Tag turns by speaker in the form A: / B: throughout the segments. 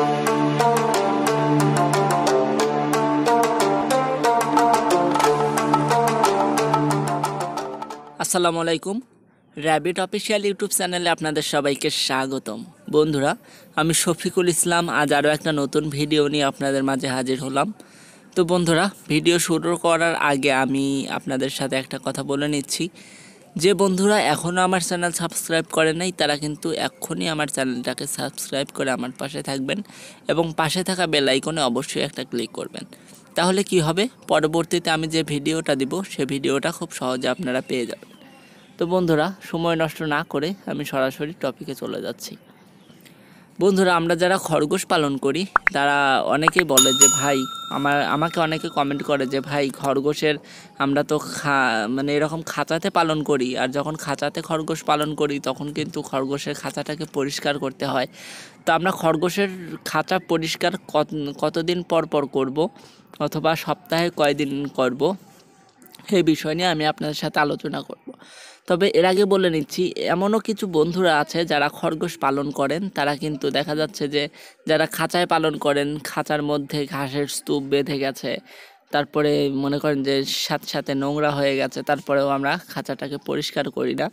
A: আসসালামু আলাইকুম rabbit official YouTube চ্যানেলে আপনাদের সবাইকে স্বাগতম বন্ধুরা আমি শফিকুল ইসলাম আজ আরও একটা নতুন ভিডিও নিয়ে আপনাদের মাঝে হাজির হলাম তো বন্ধুরা ভিডিও শুরু করার আগে আমি আপনাদের সাথে একটা কথা বলে নিচ্ছি যে বন্ধুরা এখনও আমার চ্যানেল সাবস্ক্রাইব করে নাই তারা কিন্তু এক্ষুনি আমার চ্যানেলটাকে সাবস্ক্রাইব করে আমার পাশে থাকবেন এবং পাশে থাকা বেল আইকনে অবশ্যই একটা ক্লিক করবেন তাহলে কি হবে পরবর্তীতে আমি যে ভিডিওটা দিব সে ভিডিওটা খুব সহজে আপনারা পেয়ে যাবেন তো বন্ধুরা সময় নষ্ট না করে আমি সরাসরি টপিকে চলে যাচ্ছি বন্ধুরা আমরা যারা খরগোশ পালন করি তারা অনেকেই বলে যে ভাই আমার আমাকে অনেকে কমেন্ট করে যে ভাই খরগোশের আমরা তো খা মানে এরকম খাঁচাতে পালন করি আর যখন খাঁচাতে খরগোশ পালন করি তখন কিন্তু খরগোশের খাঁচাটাকে পরিষ্কার করতে হয় তো আমরা খরগোশের খাঁচা পরিষ্কার কত কতদিন পর পর করব অথবা সপ্তাহে কয়দিন করব এই বিষয় নিয়ে আমি আপনাদের সাথে আলোচনা করব তবে এর আগে বলে নিচ্ছি এমনও কিছু বন্ধুরা আছে যারা খরগোশ পালন করেন তারা কিন্তু দেখা যাচ্ছে যে যারা খাঁচায় পালন করেন খাঁচার মধ্যে ঘাসের স্তূপ বেঁধে গেছে তারপরে মনে করেন যে সাথে সাথে নোংরা হয়ে গেছে তারপরেও আমরা খাঁচাটাকে পরিষ্কার করি না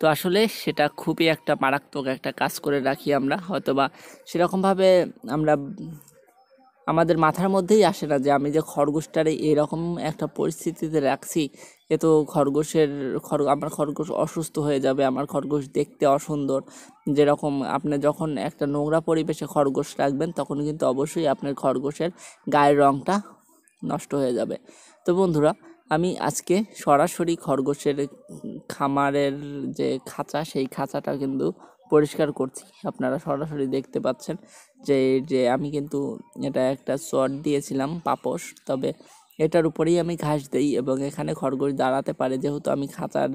A: তো আসলে সেটা খুবই একটা মারাত্মক একটা কাজ করে রাখি আমরা হয়তোবা সেরকমভাবে আমরা আমাদের মাথার মধ্যেই আসে না যে আমি যে খরগোশটারে এরকম একটা পরিস্থিতিতে রাখছি এ তো খরগোশের খর আমার খরগোশ অসুস্থ হয়ে যাবে আমার খরগোশ দেখতে অসুন্দর যেরকম আপনি যখন একটা নোংরা পরিবেশে খরগোশ রাখবেন তখন কিন্তু অবশ্যই আপনার খরগোশের গায়ের রঙটা নষ্ট হয়ে যাবে তো বন্ধুরা আমি আজকে সরাসরি খরগোশের খামারের যে খাঁচা সেই খাঁচাটা কিন্তু পরিষ্কার করছি আপনারা সরাসরি দেখতে পাচ্ছেন যে যে আমি কিন্তু এটা একটা চট দিয়েছিলাম পাপস তবে এটার উপরেই আমি ঘাস দিই এবং এখানে খরগোশ দাঁড়াতে পারে যেহেতু আমি খাঁচার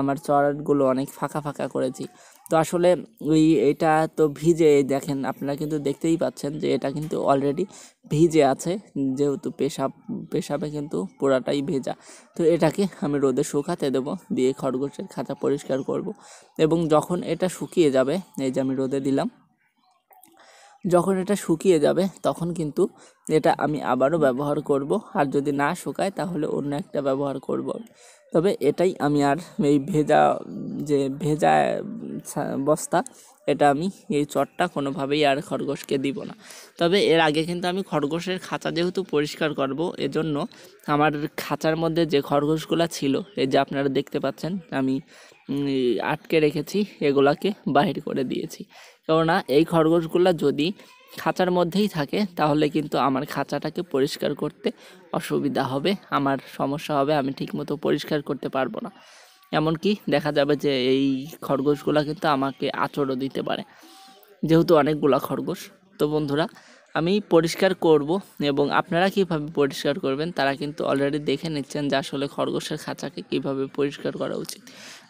A: আমার চড়াটগুলো অনেক ফাঁকা ফাঁকা করেছি তো আসলে ওই এটা তো ভিজে দেখেন আপনারা কিন্তু দেখতেই পাচ্ছেন যে এটা কিন্তু অলরেডি ভিজে আছে যেহেতু পেশাব পেশাবে কিন্তু পুরাটাই ভেজা তো এটাকে আমি রোদে শুকাতে দেবো দিয়ে খরগোশের খাতা পরিষ্কার করব। এবং যখন এটা শুকিয়ে যাবে এই যে আমি রোদে দিলাম যখন এটা শুকিয়ে যাবে তখন কিন্তু এটা আমি আবারও ব্যবহার করব আর যদি না শুকায় তাহলে অন্য একটা ব্যবহার করব তবে এটাই আমি আর এই ভেজা যে ভেজা বস্তা এটা আমি এই চটটা কোনোভাবেই আর খরগোশকে দিব না তবে এর আগে কিন্তু আমি খরগোশের খাঁচা যেহেতু পরিষ্কার করব এজন্য আমার খাঁচার মধ্যে যে খরগোশগুলো ছিল এই যে আপনারা দেখতে পাচ্ছেন আমি আটকে রেখেছি এগুলাকে বাহির করে দিয়েছি কেননা এই খরগোশগুলো যদি খাঁচার মধ্যেই থাকে তাহলে কিন্তু আমার খাঁচাটাকে পরিষ্কার করতে অসুবিধা হবে আমার সমস্যা হবে আমি ঠিকমতো পরিষ্কার করতে পারবো না এমনকি দেখা যাবে যে এই খরগোশগুলো কিন্তু আমাকে আচরও দিতে পারে যেহেতু অনেকগুলো খরগোশ তো বন্ধুরা আমি পরিষ্কার করব এবং আপনারা কিভাবে পরিষ্কার করবেন তারা কিন্তু অলরেডি দেখে নিচ্ছেন যে আসলে খরগোশের খাঁচাকে কিভাবে পরিষ্কার করা উচিত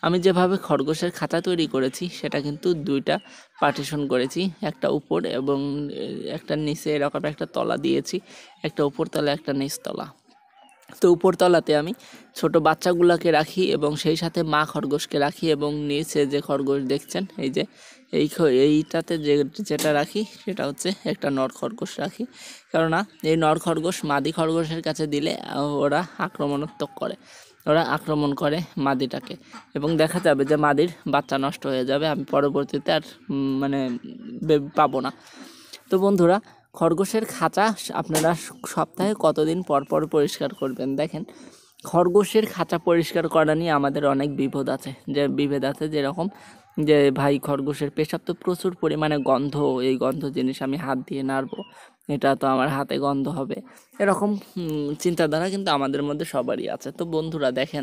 A: আমি যেভাবে খরগোশের খাঁচা তৈরি করেছি সেটা কিন্তু দুইটা পার্টিশন করেছি একটা উপর এবং একটা নিচে এরকম একটা তলা দিয়েছি একটা উপর তলা একটা নিচ তলা তো উপরতলাতে আমি ছোট বাচ্চাগুলোকে রাখি এবং সেই সাথে মা খরগোশকে রাখি এবং নিচে যে খরগোশ দেখছেন এই যে এই এইটাতে যে যেটা রাখি সেটা হচ্ছে একটা নর খরগোশ রাখি কেননা এই নর খরগোশ মাদি খরগোশের কাছে দিলে ওরা আক্রমণাত্মক করে ওরা আক্রমণ করে মাদিটাকে এবং দেখা যাবে যে মাদির বাচ্চা নষ্ট হয়ে যাবে আমি পরবর্তীতে আর মানে পাবো না তো বন্ধুরা খরগোশের খাঁচা আপনারা সপ্তাহে কতদিন পর পর পরিষ্কার করবেন দেখেন খরগোশের খাঁচা পরিষ্কার করা নিয়ে আমাদের অনেক বিপদ আছে যে বিভেদ আছে যেরকম যে ভাই খরগোশের পেশাব তো প্রচুর পরিমাণে গন্ধ এই গন্ধ জিনিস আমি হাত দিয়ে নাড়ব এটা তো আমার হাতে গন্ধ হবে এরকম চিন্তাধারা কিন্তু আমাদের মধ্যে সবারই আছে তো বন্ধুরা দেখেন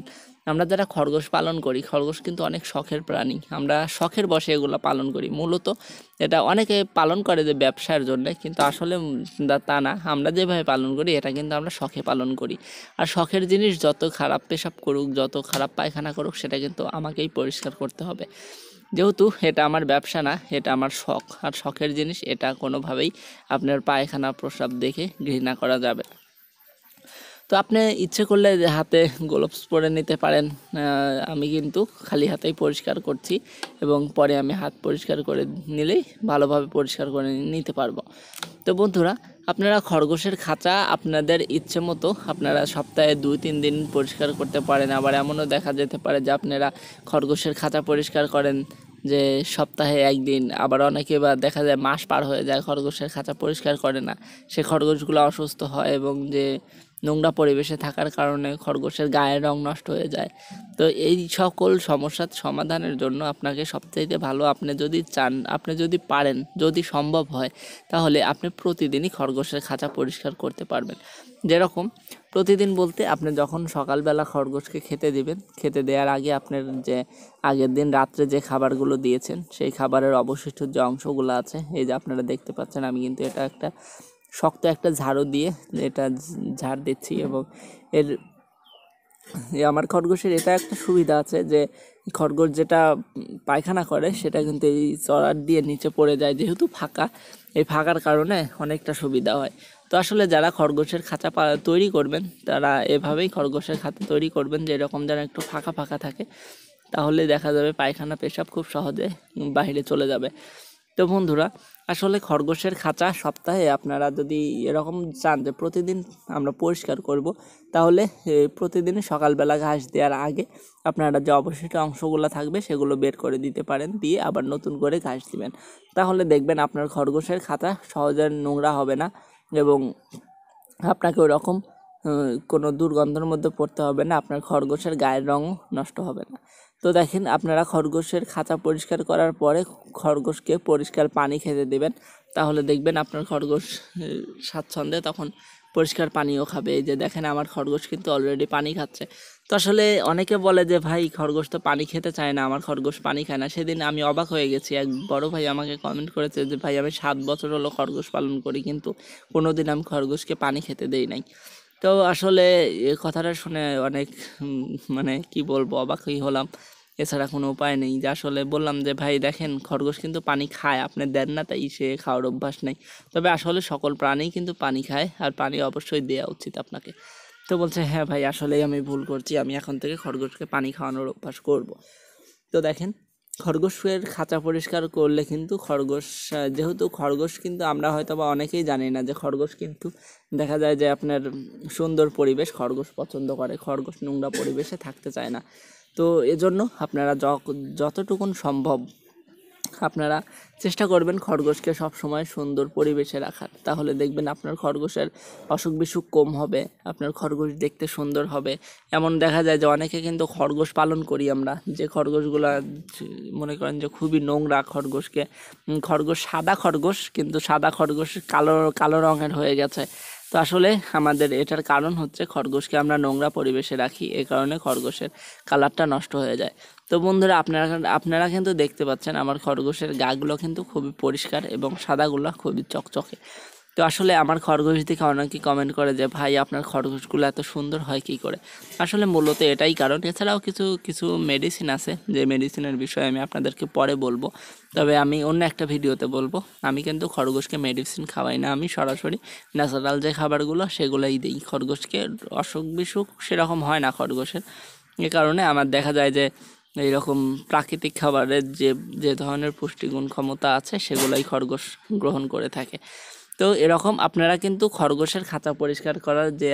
A: আমরা যারা খরগোশ পালন করি খরগোশ কিন্তু অনেক শখের প্রাণী আমরা শখের বসে এগুলো পালন করি মূলত এটা অনেকে পালন করে যে ব্যবসার জন্যে কিন্তু আসলে তা না আমরা যেভাবে পালন করি এটা কিন্তু আমরা শখে পালন করি আর শখের জিনিস যত খারাপ পেশাব করুক যত খারাপ পায়খানা করুক সেটা কিন্তু আমাকেই পরিষ্কার করতে হবে যেহেতু এটা আমার ব্যবসা না এটা আমার শখ আর শখের জিনিস এটা কোনোভাবেই আপনার পায়খানা প্রস্রাব দেখে ঘৃণা করা যাবে তো আপনি ইচ্ছে করলে হাতে গ্লোভস পরে নিতে পারেন আমি কিন্তু খালি হাতেই পরিষ্কার করছি এবং পরে আমি হাত পরিষ্কার করে নিলেই ভালোভাবে পরিষ্কার করে নিতে পারবো তো বন্ধুরা আপনারা খরগোশের খাঁচা আপনাদের ইচ্ছে মতো আপনারা সপ্তাহে দুই তিন দিন পরিষ্কার করতে পারেন আবার এমনও দেখা যেতে পারে যে আপনারা খরগোশের খাঁচা পরিষ্কার করেন যে সপ্তাহে একদিন আবার অনেকে বা দেখা যায় মাস পার হয়ে যায় খরগোশের খাঁচা পরিষ্কার করে না সে খরগোশগুলো অসুস্থ হয় এবং যে নোংরা পরিবেশে থাকার কারণে খরগোশের গায়ের রং নষ্ট হয়ে যায় তো এই সকল সমস্যার সমাধানের জন্য আপনাকে সবচেয়ে ভালো আপনি যদি চান আপনি যদি পারেন যদি সম্ভব হয় তাহলে আপনি প্রতিদিনই খরগোশের খাঁচা পরিষ্কার করতে পারবেন যেরকম প্রতিদিন বলতে আপনি যখন সকালবেলা খরগোশকে খেতে দিবেন খেতে দেওয়ার আগে আপনার যে আগের দিন রাত্রে যে খাবারগুলো দিয়েছেন সেই খাবারের অবশিষ্ট যে অংশগুলো আছে এই যে আপনারা দেখতে পাচ্ছেন আমি কিন্তু এটা একটা শক্ত একটা ঝাড়ু দিয়ে এটা ঝাড় দিচ্ছি এবং এর আমার খরগোশের এটা একটা সুবিধা আছে যে খরগোশ যেটা পায়খানা করে সেটা কিন্তু এই চড়ার দিয়ে নিচে পড়ে যায় যেহেতু ফাঁকা এই ফাঁকার কারণে অনেকটা সুবিধা হয় তো আসলে যারা খরগোশের খাঁচা তৈরি করবেন তারা এভাবেই খরগোশের খাঁচা তৈরি করবেন যে এরকম যেন একটু ফাঁকা ফাঁকা থাকে তাহলে দেখা যাবে পায়খানা পেশাব খুব সহজে বাইরে চলে যাবে তো বন্ধুরা আসলে খরগোশের খাঁচা সপ্তাহে আপনারা যদি এরকম চান যে প্রতিদিন আমরা পরিষ্কার করব তাহলে প্রতিদিন সকালবেলা ঘাস দেওয়ার আগে আপনারা যে অবশিষ্ট অংশগুলো থাকবে সেগুলো বের করে দিতে পারেন দিয়ে আবার নতুন করে ঘাস দিবেন তাহলে দেখবেন আপনার খরগোশের খাঁচা সহজে নোংরা হবে না এবং আপনাকে ওরকম কোনো দুর্গন্ধের মধ্যে পড়তে হবে না আপনার খরগোশের গায়ের রঙও নষ্ট হবে না তো দেখেন আপনারা খরগোশের খাঁচা পরিষ্কার করার পরে খরগোশকে পরিষ্কার পানি খেতে দেবেন তাহলে দেখবেন আপনার খরগোশ স্বাচ্ছন্দ্যে তখন পরিষ্কার পানিও খাবে এই যে দেখেন আমার খরগোশ কিন্তু অলরেডি পানি খাচ্ছে তো আসলে অনেকে বলে যে ভাই খরগোশ তো পানি খেতে চায় না আমার খরগোশ পানি খায় না সেদিন আমি অবাক হয়ে গেছি এক বড় ভাই আমাকে কমেন্ট করেছে যে ভাই আমি সাত বছর হলো খরগোশ পালন করি কিন্তু কোনো দিন আমি খরগোশকে পানি খেতে দেই নাই তো আসলে এ কথাটা শুনে অনেক মানে কি বলবো অবাকই হলাম এছাড়া কোনো উপায় নেই যে আসলে বললাম যে ভাই দেখেন খরগোশ কিন্তু পানি খায় আপনি দেন না তাই সে খাওয়ার অভ্যাস নেই তবে আসলে সকল প্রাণী কিন্তু পানি খায় আর পানি অবশ্যই দেওয়া উচিত আপনাকে তো বলছে হ্যাঁ ভাই আসলেই আমি ভুল করছি আমি এখন থেকে খরগোশকে পানি খাওয়ানোর অভ্যাস করব তো দেখেন খরগোশের খাঁচা পরিষ্কার করলে কিন্তু খরগোশ যেহেতু খরগোশ কিন্তু আমরা হয়তো বা অনেকেই জানি না যে খরগোশ কিন্তু দেখা যায় যে আপনার সুন্দর পরিবেশ খরগোশ পছন্দ করে খরগোশ নোংরা পরিবেশে থাকতে চায় না তো এজন্য আপনারা যতটুকুন সম্ভব আপনারা চেষ্টা করবেন খরগোশকে সব সময় সুন্দর পরিবেশে রাখার তাহলে দেখবেন আপনার খরগোশের অসুখ বিসুখ কম হবে আপনার খরগোশ দেখতে সুন্দর হবে এমন দেখা যায় যে অনেকে কিন্তু খরগোশ পালন করি আমরা যে খরগোশগুলো মনে করেন যে খুবই নোংরা খরগোশকে খরগোশ সাদা খরগোশ কিন্তু সাদা খরগোশ কালো কালো রঙের হয়ে গেছে তো আসলে আমাদের এটার কারণ হচ্ছে খরগোশকে আমরা নোংরা পরিবেশে রাখি এ কারণে খরগোশের কালারটা নষ্ট হয়ে যায় তো বন্ধুরা আপনারা আপনারা কিন্তু দেখতে পাচ্ছেন আমার খরগোশের গাগুলো কিন্তু খুবই পরিষ্কার এবং সাদাগুলো খুবই চকচকে তো আসলে আমার খরগোশ দেখে অনেকে কমেন্ট করে যে ভাই আপনার খরগোশগুলো এত সুন্দর হয় কি করে আসলে মূলত এটাই কারণ এছাড়াও কিছু কিছু মেডিসিন আছে যে মেডিসিনের বিষয়ে আমি আপনাদেরকে পরে বলবো তবে আমি অন্য একটা ভিডিওতে বলবো আমি কিন্তু খরগোশকে মেডিসিন খাওয়াই না আমি সরাসরি ন্যাচারাল যে খাবারগুলো সেগুলোই দিই খরগোশকে অসুখ বিসুখ সেরকম হয় না খরগোশের এ কারণে আমার দেখা যায় যে এইরকম প্রাকৃতিক খাবারের যে যে ধরনের পুষ্টিগুণ ক্ষমতা আছে সেগুলোই খরগোশ গ্রহণ করে থাকে তো এরকম আপনারা কিন্তু খরগোশের খাঁচা পরিষ্কার করার যে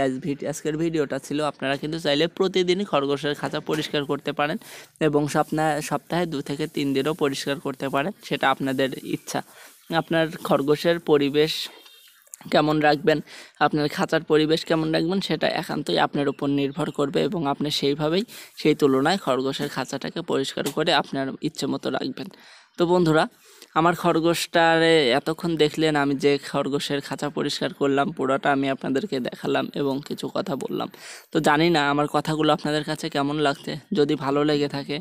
A: আজকের ভিডিওটা ছিল আপনারা কিন্তু চাইলে প্রতিদিনই খরগোশের খাঁচা পরিষ্কার করতে পারেন এবং সপ্তাহে সপ্তাহে দু থেকে তিন দিনও পরিষ্কার করতে পারেন সেটা আপনাদের ইচ্ছা আপনার খরগোশের পরিবেশ কেমন রাখবেন আপনার খাঁচার পরিবেশ কেমন রাখবেন সেটা একান্তই আপনার উপর নির্ভর করবে এবং আপনি সেইভাবেই সেই তুলনায় খরগোশের খাঁচাটাকে পরিষ্কার করে আপনার ইচ্ছে মতো রাখবেন তো বন্ধুরা আমার খরগোশটারে এতক্ষণ দেখলেন আমি যে খরগোশের খাঁচা পরিষ্কার করলাম পুরোটা আমি আপনাদেরকে দেখালাম এবং কিছু কথা বললাম তো জানি না আমার কথাগুলো আপনাদের কাছে কেমন লাগছে যদি ভালো লেগে থাকে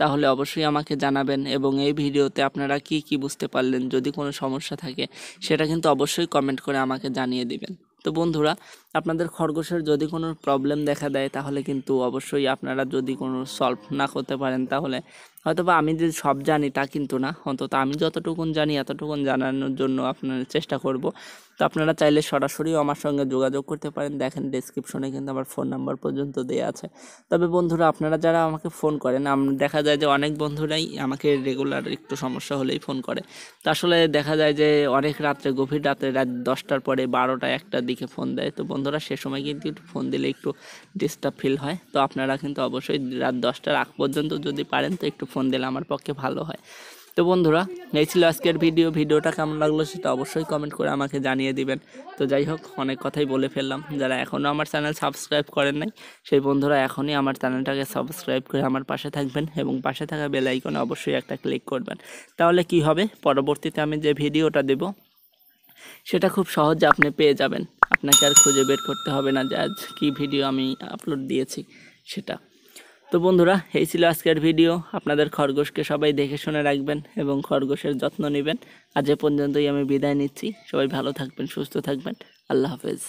A: তাহলে অবশ্যই আমাকে জানাবেন এবং এই ভিডিওতে আপনারা কি কি বুঝতে পারলেন যদি কোনো সমস্যা থাকে সেটা কিন্তু অবশ্যই কমেন্ট করে আমাকে জানিয়ে দিবেন তো বন্ধুরা আপনাদের খরগোশের যদি কোনো প্রবলেম দেখা দেয় তাহলে কিন্তু অবশ্যই আপনারা যদি কোনো সলভ না করতে পারেন তাহলে হয়তো বা আমি যে সব জানি তা কিন্তু না অন্তত আমি যতটুকুন জানি এতটুকুন জানানোর জন্য আপনার চেষ্টা করব তো আপনারা চাইলে সরাসরিও আমার সঙ্গে যোগাযোগ করতে পারেন দেখেন ডেসক্রিপশনে কিন্তু আমার ফোন নাম্বার পর্যন্ত দেওয়া আছে তবে বন্ধুরা আপনারা যারা আমাকে ফোন করেন দেখা যায় যে অনেক বন্ধুরাই আমাকে রেগুলার একটু সমস্যা হলেই ফোন করে তো আসলে দেখা যায় যে অনেক রাত্রে গভীর রাত্রে রাত দশটার পরে বারোটা একটার দিকে ফোন দেয় তো বন্ধুরা সে সময় কিন্তু একটু ফোন দিলে একটু ডিস্টার্ব ফিল হয় তো আপনারা কিন্তু অবশ্যই রাত দশটার আগ পর্যন্ত যদি পারেন তো একটু ফোন দিলে আমার পক্ষে ভালো হয় তো বন্ধুরা এই ছিল আজকের ভিডিও ভিডিওটা কেমন লাগলো সেটা অবশ্যই কমেন্ট করে আমাকে জানিয়ে দিবেন তো যাই হোক অনেক কথাই বলে ফেললাম যারা এখনও আমার চ্যানেল সাবস্ক্রাইব করেন নাই সেই বন্ধুরা এখনই আমার চ্যানেলটাকে সাবস্ক্রাইব করে আমার পাশে থাকবেন এবং পাশে থাকা বেলাইকনে অবশ্যই একটা ক্লিক করবেন তাহলে কি হবে পরবর্তীতে আমি যে ভিডিওটা দেব সেটা খুব সহজে আপনি পেয়ে যাবেন আপনাকে আর খুঁজে বের করতে হবে না যে আজ কী ভিডিও আমি আপলোড দিয়েছি সেটা তো বন্ধুরা এই ছিল আজকের ভিডিও আপনাদের খরগোশকে সবাই দেখে শুনে রাখবেন এবং খরগোশের যত্ন নেবেন আজ এ পর্যন্তই আমি বিদায় নিচ্ছি সবাই ভালো থাকবেন সুস্থ থাকবেন আল্লাহ হাফেজ